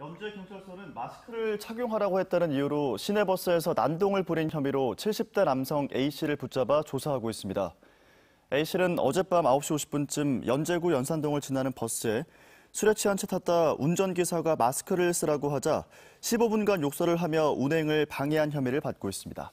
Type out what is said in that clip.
염제 경찰서는 마스크를 착용하라고 했다는 이유로 시내버스에서 난동을 부린 혐의로 70대 남성 A 씨를 붙잡아 조사하고 있습니다. A 씨는 어젯밤 9시 50분쯤 연제구 연산동을 지나는 버스에 술에 취한 채 탔다 운전기사가 마스크를 쓰라고 하자 15분간 욕설을 하며 운행을 방해한 혐의를 받고 있습니다.